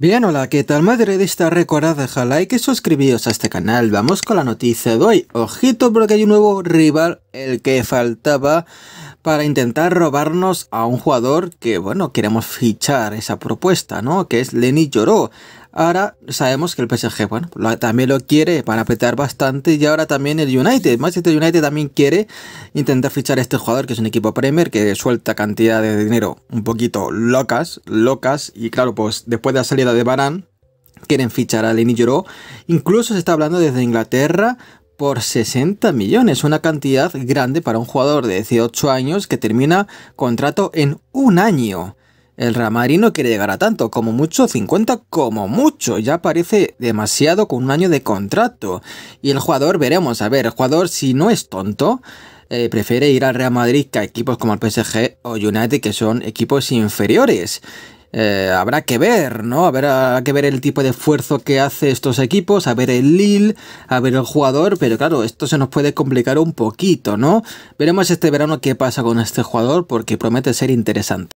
Bien, hola, ¿qué tal? Madre de esta recordad dejar like y suscribiros a este canal. Vamos con la noticia de hoy. Ojito porque hay un nuevo rival, el que faltaba para intentar robarnos a un jugador que, bueno, queremos fichar esa propuesta, ¿no? Que es Lenny Lloró. Ahora sabemos que el PSG, bueno, también lo quiere para apretar bastante y ahora también el United. Manchester United también quiere intentar fichar a este jugador que es un equipo Premier que suelta cantidad de dinero un poquito locas, locas y claro, pues después de la salida de Barán quieren fichar a Lenny Lloró. Incluso se está hablando desde Inglaterra por 60 millones, una cantidad grande para un jugador de 18 años que termina contrato en un año. El Ramari no quiere llegar a tanto, como mucho 50, como mucho, ya parece demasiado con un año de contrato. Y el jugador, veremos, a ver, el jugador si no es tonto, eh, prefiere ir al Real Madrid que a equipos como el PSG o United que son equipos inferiores. Eh, habrá que ver, ¿no? Habrá que ver el tipo de esfuerzo que hace estos equipos, a ver el Lille, a ver el jugador, pero claro, esto se nos puede complicar un poquito, ¿no? Veremos este verano qué pasa con este jugador porque promete ser interesante.